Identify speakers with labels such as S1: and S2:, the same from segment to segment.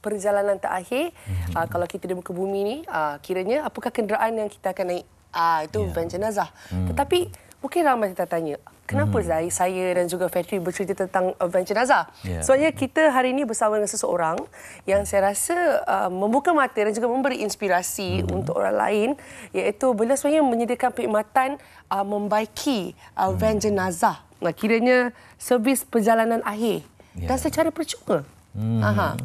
S1: perjalanan terakhir hmm. uh, kalau kita di muka bumi ni uh, kiranya apakah kenderaan yang kita akan naik uh, itu yeah. van jenazah hmm. tetapi mungkin ramai kita tanya kenapa hmm. Zai, saya dan juga Fatri bercerita tentang uh, van jenazah yeah. sebabnya kita hari ini bersama dengan seseorang yang saya rasa uh, membuka mata dan juga memberi inspirasi hmm. untuk orang lain iaitu beliau sebenarnya menyediakan perkhidmatan uh, membaiki uh, hmm. van jenazah nah, kiranya servis perjalanan akhir yeah. dan ya. secara percuma
S2: hmm. aha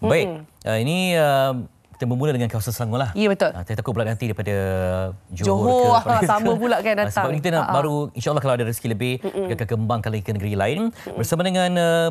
S2: Baik, uh, ini uh, kita bermula dengan kawasan Selangor lah. Ya, betul. Tidak ah, takut pula nanti daripada Johor, Johor ke. Johor, sama pula kan datang. Sebab kita nak baru, insyaAllah kalau ada rezeki lebih, kita akan kembang kali ke negeri lain. Mm-mm. Bersama dengan uh,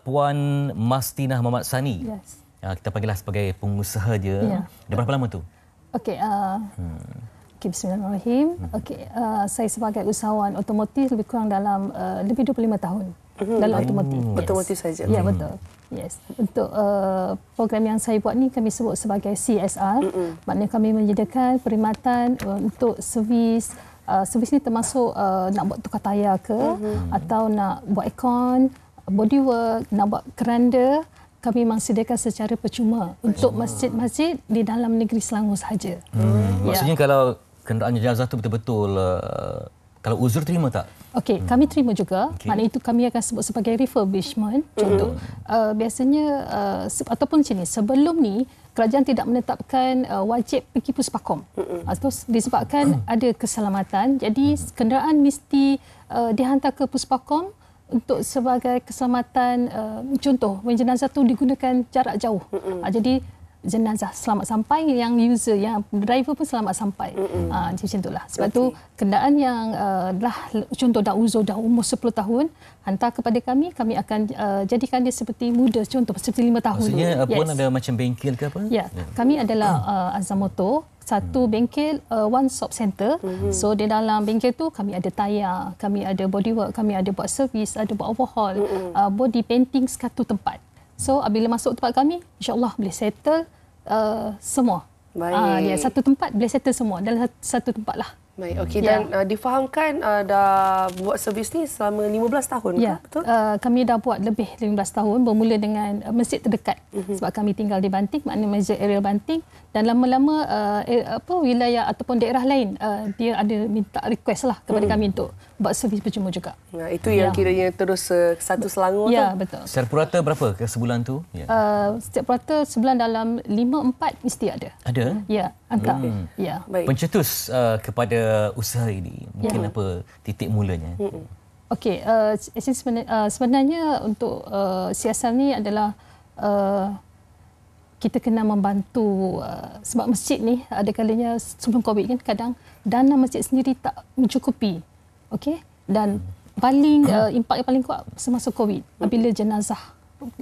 S2: Puan Mastinah Mohd Sani. Yes. Uh, kita panggillah sebagai pengusaha dia. Ya. Yeah. Dah berapa lama tu?
S3: Okey, uh... hmm. Okay, Bismillahirrahmanirrahim. Hmm. Okay, uh, saya sebagai usahawan otomotif lebih kurang dalam uh, lebih 25 tahun
S1: hmm. dalam oh. otomotif. Otomotif saja. Ya, betul. Yes.
S3: Untuk uh, program yang saya buat ni kami sebut sebagai CSR. Mm-hmm. Maknanya kami menyediakan perkhidmatan uh, untuk servis uh, servis ni termasuk uh, nak buat tukar tayar ke mm-hmm. atau nak buat aircon, bodywork, nak buat keranda kami memang sediakan secara percuma oh. untuk masjid-masjid di dalam negeri Selangor sahaja.
S2: Hmm. Maksudnya ya. kalau kenderaan jenazah tu betul-betul uh, kalau uzur terima tak?
S3: Okey, hmm. kami terima juga. Okay. Maknanya itu kami akan sebut sebagai refurbishment. Contoh, hmm. uh, biasanya uh, ataupun macam ni, sebelum ni kerajaan tidak menetapkan uh, wajib pergi puspakom. Atau hmm. uh, disebabkan hmm. ada keselamatan. Jadi hmm. kenderaan mesti uh, dihantar ke puspakom untuk sebagai keselamatan uh, contoh, wen jenazah itu digunakan jarak jauh. Hmm. Uh, jadi jenazah selamat sampai yang user yang driver pun selamat sampai. Mm-hmm. Uh, macam itulah. Sebab okay. tu kendaraan yang uh, eh, dah contoh dah uzur dah umur 10 tahun hantar kepada kami kami akan uh, jadikan dia seperti muda contoh seperti 5 tahun. Maksudnya dulu. pun yes. ada
S2: macam bengkel ke apa? Ya. Yeah.
S3: Yeah. Kami adalah uh, Azamoto satu hmm. bengkel uh, one stop center mm-hmm. so di dalam bengkel tu kami ada tayar kami ada bodywork kami ada buat servis, ada buat overhaul mm-hmm. uh, body painting satu tempat So bila masuk tempat kami, insyaAllah boleh settle uh, semua.
S4: Ah, Baik. Uh, ya, satu
S3: tempat boleh settle semua dalam satu tempat lah.
S1: Baik, okey. Ya. Dan uh, difahamkan uh, dah buat servis ni selama 15 tahun ya. ke?
S3: Betul? Uh, kami dah buat lebih 15 tahun bermula dengan uh, masjid terdekat. Uh-huh. Sebab kami tinggal di Banting, maknanya masjid area Banting dan lama-lama uh, eh, apa wilayah ataupun daerah lain uh, dia ada minta request lah kepada hmm. kami untuk buat servis percuma juga.
S1: Nah ya, itu yang ya. kiranya terus uh, satu Selangor ya, tu. betul.
S2: Secara purata berapa ke sebulan tu? Ya.
S3: Uh, setiap purata sebulan dalam lima empat mesti ada.
S2: Ada? Ya,
S3: angka. Hmm. Ya. Baik.
S2: Pencetus uh, kepada usaha ini mungkin ya. apa titik mulanya? Hmm.
S3: Okey, uh, sebenarnya, uh, sebenarnya untuk uh, siasat ni adalah uh, kita kena membantu uh, sebab masjid ni ada kalanya sebelum covid kan kadang dana masjid sendiri tak mencukupi okey dan paling uh, impak yang paling kuat semasa covid apabila jenazah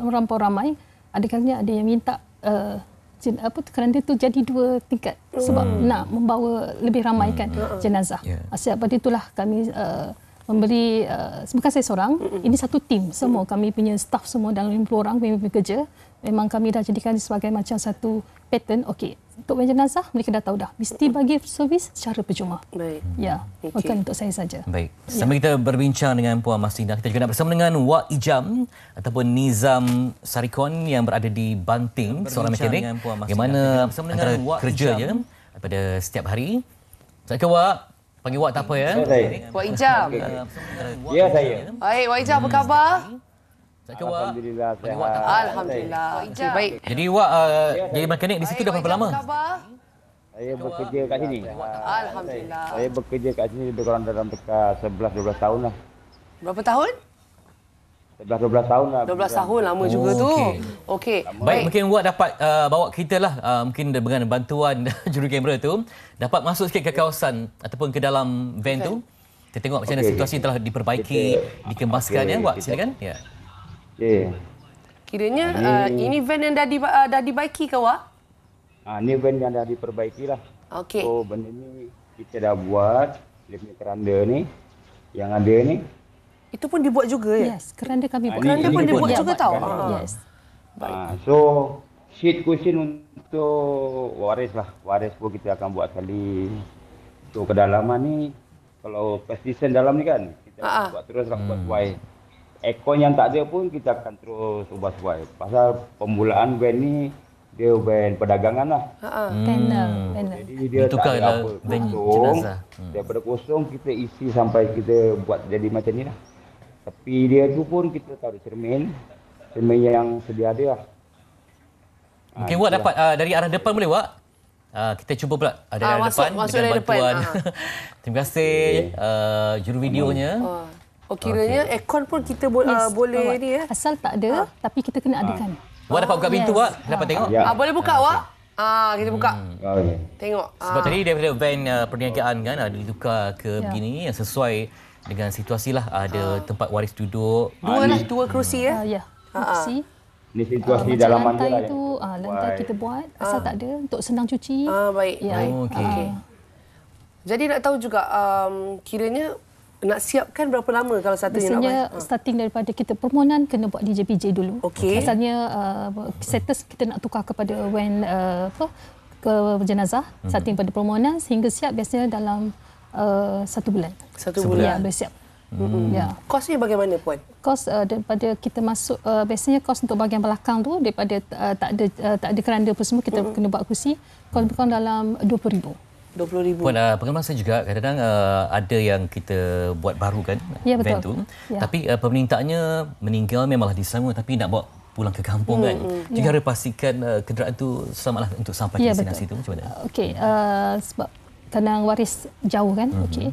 S3: ramai ramai ada kalanya ada yang minta uh, jen, apa tu kerana tu jadi dua tingkat sebab hmm. nak membawa lebih ramai kan hmm. jenazah hmm. yeah. Ya. sebab itulah kami uh, memberi uh, bukan saya seorang mm-hmm. ini satu tim semua kami punya staff semua dalam 50 orang kami bekerja memang kami dah jadikan sebagai macam satu pattern okey untuk jenazah mereka dah tahu dah mesti bagi servis secara percuma baik ya okay. bukan untuk saya saja
S2: baik sama ya. kita berbincang dengan puan Masina kita juga nak bersama dengan Wa Ijam ataupun Nizam Sarikon yang berada di Banting seorang mekanik bagaimana antara kerja ya pada setiap hari saya ke Wak Panggil Wak tak apa ya. Wak Ijam. Ya saya.
S1: Baik Wak Ijam apa hmm, khabar?
S2: Alhamdulillah. Sehat. Alhamdulillah. Wak Baik. Jadi Wak uh, ya, jadi mekanik di situ dah berapa lama? Saya bekerja kat sini.
S1: Alhamdulillah. Saya
S4: bekerja kat sini lebih kurang dalam dekat 11 12 tahun lah. Berapa tahun? Dah 12 tahun lah.
S1: 12 tahun lama oh, juga okay. tu. Okey. Baik,
S2: mungkin Wak dapat uh, bawa kita lah. Uh, mungkin dengan bantuan juru kamera tu. Dapat masuk sikit ke kawasan ataupun ke dalam van okay. tu. Kita tengok macam okay. situasi telah diperbaiki, kita, dikemaskan okay. ya Wak. Silakan. Ya.
S4: Okay.
S1: Kiranya uh, ini van yang dah, di, uh, dah dibaiki ke Wak?
S4: Ah, ini van yang dah diperbaiki lah. Okey. So, benda ni kita dah buat. Dia keranda ni. Yang ada ni.
S3: Itu pun dibuat juga ya? Yes, keranda kami ah, buat. Keranda pun dibuat pun juga, kan? tahu. Ah. Yes.
S4: Baik. Ah, so, sheet cushion untuk waris lah. Waris pun kita akan buat kali So, kedalaman ni, kalau persisten dalam ni kan, kita Aa. buat terus lah, buat hmm. wide. yang tak ada pun kita akan terus ubah sesuai. Pasal pemulaan brand ni dia brand perdagangan lah.
S1: Hmm. Panel. Hmm. Jadi
S4: dia tak kan ada lah, apa. Kosong, lah. hmm. daripada kosong kita isi sampai kita buat jadi macam ni lah. Tapi dia tu pun kita tahu cermin. Cermin yang sedia ada lah.
S2: Okay, ha, Wak dapat uh, dari arah depan boleh, Wak? Uh, kita cuba pula uh, dari ha, arah masuk, depan masuk dengan bantuan. Depan. Ah. Ha. Terima kasih uh, juru videonya.
S1: Oh, kiranya okay. aircon pun kita bo- yes. uh, boleh ni. Ya. Asal tak ada, ha. tapi kita kena
S2: ha. adakan. Wak dapat buka yes. pintu, Wak? Dapat ha. tengok? Ya. Ha, boleh buka,
S1: ha. Wak. Ah, kita buka. Hmm. Ya, tengok.
S2: Sebab ah. tadi daripada van uh, perniagaan kan, ada uh, ditukar ke ya. begini yang sesuai dengan situasi lah ada uh, tempat waris duduk. Dua lah, ah, dua
S1: kerusi ya. Uh, ah, yeah. Ya. kerusi. Uh-huh.
S2: Ini situasi uh, dalam mana lah. Itu, uh, lantai Why? kita
S1: buat, asal tak ada untuk senang cuci. Ah, uh, baik.
S3: Yeah. Oh, okay. Okay.
S1: Jadi nak tahu juga um, kiranya nak siapkan berapa lama kalau satu yang nak Biasanya
S3: starting uh. daripada kita permohonan kena buat di DJPJ dulu. Okay. Asalnya uh, status kita nak tukar kepada when uh, apa ke jenazah, mhm. starting hmm. pada permohonan sehingga siap biasanya dalam Uh, satu bulan. Satu bulan. Ya, bersiap.
S2: Hmm. Ya.
S3: Kosnya bagaimana puan? Kos uh, daripada kita masuk uh, biasanya kos untuk bahagian belakang tu daripada uh, tak ada uh, tak ada keranda apa semua kita hmm. kena buat kursi, kos bukan dalam 20,000.
S2: 20000 Puan, uh, pengemasan juga kadang-kadang uh, ada yang kita buat baru kan ya, betul. Tu. Ya. Tapi uh, pemerintahnya meninggal memanglah di sana tapi nak bawa pulang ke kampung hmm, kan. Jika hmm, hmm. ya. pastikan uh, kenderaan tu selamatlah untuk sampai ya, ke ya, destinasi betul. tu macam
S3: Okey, uh, sebab tanah waris jauh kan uh-huh. okey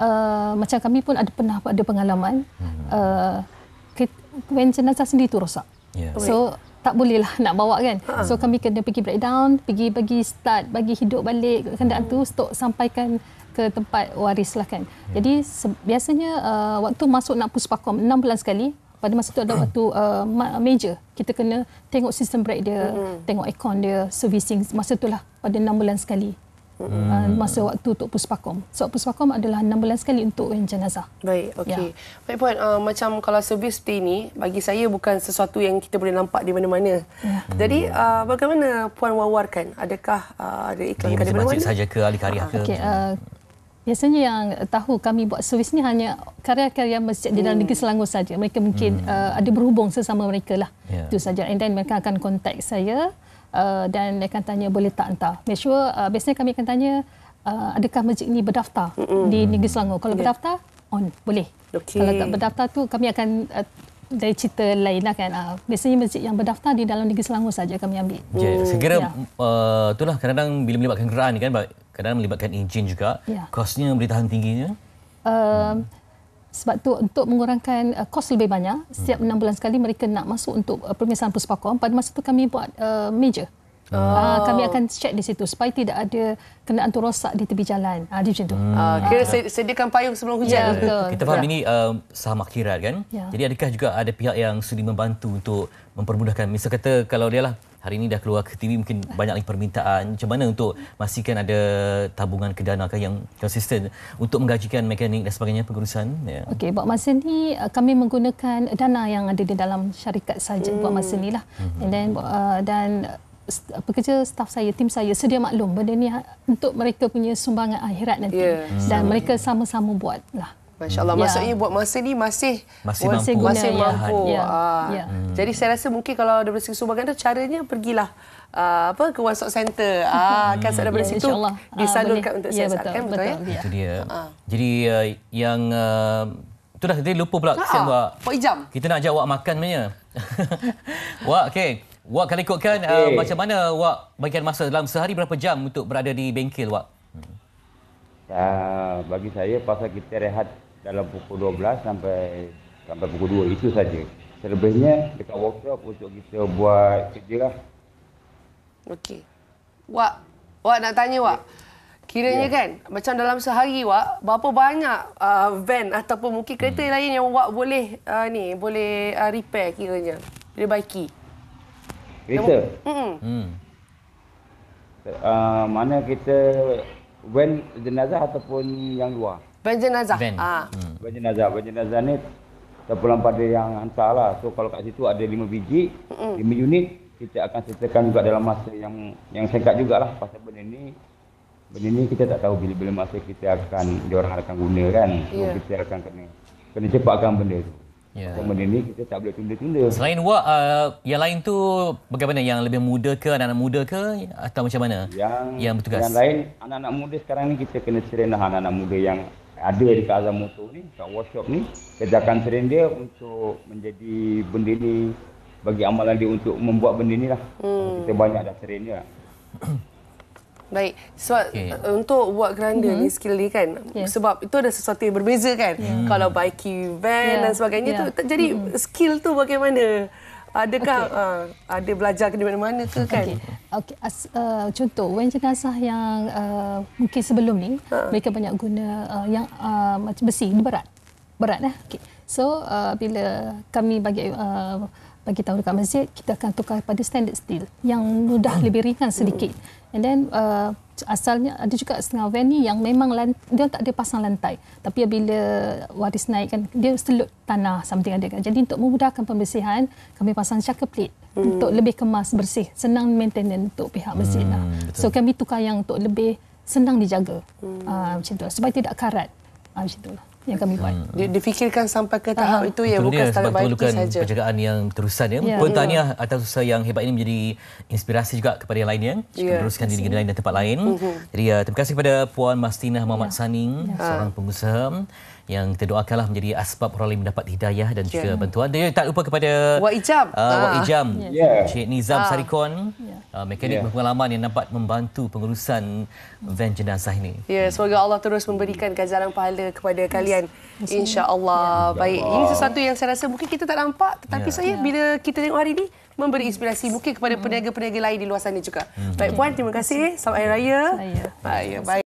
S3: uh, macam kami pun ada pernah ada pengalaman uh-huh. uh, when jenazah sendiri tu rosak yeah. so tak bolehlah nak bawa kan uh-huh. so kami kena pergi breakdown pergi bagi start bagi hidup balik kenderaan uh-huh. tu hmm. sampaikan ke tempat waris lah kan yeah. jadi biasanya uh, waktu masuk nak puspakom 6 bulan sekali pada masa itu ada hmm. waktu uh, major kita kena tengok sistem brake dia mm-hmm. tengok aircon dia servicing masa itulah pada 6 bulan sekali
S1: Hmm. Ah, masa
S3: waktu untuk puspakom. So puspakom adalah 6 bulan sekali untuk jenazah. Baik, okey. Yeah.
S1: Baik puan, uh, macam kalau servis seperti ini bagi saya bukan sesuatu yang kita boleh nampak di mana-mana. Yeah. Hmm. Jadi uh, bagaimana puan wawarkan? Adakah uh, ada
S3: iklan ke mana-mana? Baca saja
S2: ke ahli karya ke? Okay,
S3: uh, biasanya yang tahu kami buat servis ni hanya karya-karya masjid hmm. di dalam hmm. negeri Selangor saja. Mereka mungkin hmm. uh, ada berhubung sesama mereka lah. Yeah. Itu saja. And then mereka akan kontak saya. Uh, dan dia akan tanya boleh tak entah. Make sure uh, biasanya kami akan tanya uh, adakah masjid ini berdaftar Mm-mm. di negeri Selangor. Kalau yeah. berdaftar on boleh. Okay. Kalau tak berdaftar tu kami akan uh, dari cerita lain lah kan. Uh, biasanya masjid yang berdaftar di dalam negeri Selangor saja kami ambil. Hmm. Yeah, oh, saya kira yeah.
S2: uh, itulah kadang-kadang bila melibatkan kerajaan kan kadang melibatkan engine juga. Yeah. Kosnya beritahan tingginya.
S3: Uh, hmm. Sebab tu untuk mengurangkan uh, kos lebih banyak, hmm. setiap enam bulan sekali mereka nak masuk untuk uh, permisahan persepakuan. Pada masa tu kami buat uh, meja.
S4: Oh.
S2: Uh, kami
S3: akan check di situ supaya tidak ada kena tu rosak di tepi jalan. Ah uh, di situ. Hmm. Uh, kira uh.
S1: sediakan payung
S3: sebelum hujan. Yeah, betul. Kita faham yeah. ini
S2: um, saham akhirat kan. Yeah. Jadi adakah juga ada pihak yang sudi membantu untuk mempermudahkan misal kata kalau lah hari ini dah keluar ke TV mungkin banyak lagi permintaan macam mana untuk memastikan ada tabungan kedana ke yang konsisten untuk menggajikan mekanik dan sebagainya pengurusan ya. Yeah.
S3: Okey buat masa ni eh, kami menggunakan dana yang ada di dalam syarikat saja hmm. buat masa ni lah. Hmm. And then uh, dan pekerja staff saya tim saya sedia maklum benda ni ha-, untuk mereka punya sumbangan
S1: akhirat nanti yeah. dan hmm. mereka sama-sama buatlah Masya Allah. Ya. Maksudnya buat masa ni masih masih mampu. Guna, masih mampu. Ya. Ah. Ya. Ya. Jadi saya rasa mungkin kalau ada bersih sumbangan tu caranya pergilah Uh, apa ke WhatsApp center ah uh, kan sudah dari ya, situ ah, disalurkan untuk saya sesat kan betul, betul, ya?
S4: ya.
S2: itu dia uh jadi uh, yang uh, tu dah tadi lupa pula kita buat pak ijam kita nak ajak awak makan sebenarnya wah okey wah kalau ikutkan okay. uh, macam mana wak bagian masa dalam sehari berapa jam untuk berada di bengkel wak
S4: uh, bagi saya pasal kita rehat dalam pukul 12 sampai sampai pukul 2 itu saja. Selebihnya dekat workshop untuk kita buat kerja lah. Okey.
S1: Wak, Wak nak tanya Wak. Kiranya ya. kan, macam dalam sehari Wak, berapa banyak uh, van ataupun mungkin kereta hmm. lain yang Wak boleh uh, ni, boleh uh, repair kiranya, boleh baiki?
S4: Kereta? Hmm. Uh, mana kita van jenazah ataupun yang luar?
S1: Van jenazah. Van. Ah. Hmm.
S4: Van jenazah. Van jenazah ni terpulang pada yang hantar lah. So kalau kat situ ada lima biji, lima hmm unit, kita akan sertakan juga dalam masa yang yang singkat jugalah pasal benda ni. Benda ni kita tak tahu bila-bila masa kita akan diorang akan guna kan. So yeah. kita akan kena, kena cepatkan benda tu. Ya. Yeah. ini kita tak boleh tunda-tunda. Selain
S2: wak, uh, yang lain tu bagaimana? Yang lebih muda ke, anak-anak muda ke atau macam mana yang, yang bertugas? Yang lain,
S4: anak-anak muda sekarang ni kita kena serenah anak-anak muda yang ada dekat Azam Motor ni, dekat workshop ni, kerjakan sering dia untuk menjadi benda ni, bagi amalan dia untuk membuat benda ni lah. Hmm. Kita banyak dah sering dia lah.
S1: Baik, sebab okay. Eh, untuk buat grinder mm-hmm. ni, hmm. skill ni kan, yes. sebab itu ada sesuatu yang berbeza kan. Mm. Kalau bike van yeah. dan ya. sebagainya yeah. tu, ya. jadi mm. skill tu bagaimana? Adakah okay. uh, ah, ada belajar ke di mana-mana ke kan? Okey.
S3: Okay. As, uh, contoh wen jenazah yang uh, mungkin sebelum ni ha. mereka banyak guna uh, yang macam besi berat. Berat eh. Okey. So uh, bila kami bagi uh, bagi tahu dekat masjid kita akan tukar pada standard steel yang mudah lebih ringan sedikit. And then uh, asalnya ada juga setengah van ni yang memang lant- dia tak ada pasang lantai tapi bila waris naik kan dia selut tanah something ada kan jadi untuk memudahkan pembersihan kami pasang shaker plate hmm. untuk lebih kemas bersih senang maintenance untuk pihak mesin hmm, lah. so kami tukar yang untuk lebih senang dijaga hmm. uh, macam tu lah. supaya tidak karat uh, macam tu lah yang kami buat. Hmm.
S1: Dia difikirkan sampai ke tahap
S3: itu ya bukan setakat baik saja.
S2: Penjagaan yang terusan ya. Yeah. Tahniah yeah. atas usaha yang hebat ini menjadi inspirasi juga kepada yang lain ya. Yeah. Teruskan di negeri lain dan tempat lain. Mm-hmm. Jadi ya terima kasih kepada Puan Mastina Muhammad yeah. Saning yeah. seorang pengusaha yang kita doakanlah menjadi asbab orang lain mendapat hidayah dan juga ya. bantuan. Dan tak lupa kepada Wak Ijam. Uh, Wak ah. Ijam. Yeah. Cik Nizam ah. Sarikon. Yeah. Uh, ya. mekanik yeah. berpengalaman yang dapat membantu pengurusan van jenazah ini.
S1: Ya, yeah, semoga Allah terus memberikan ganjaran pahala kepada yes. kalian. InsyaAllah. Ya. Baik. Ya. Ini sesuatu yang saya rasa mungkin kita tak nampak. Tetapi ya. saya bila kita tengok hari ini, memberi inspirasi mungkin kepada hmm. peniaga-peniaga lain di luar sana juga. Hmm. Baik, Puan. Terima kasih. Selamat Hari Raya. Raya. Baik. baik.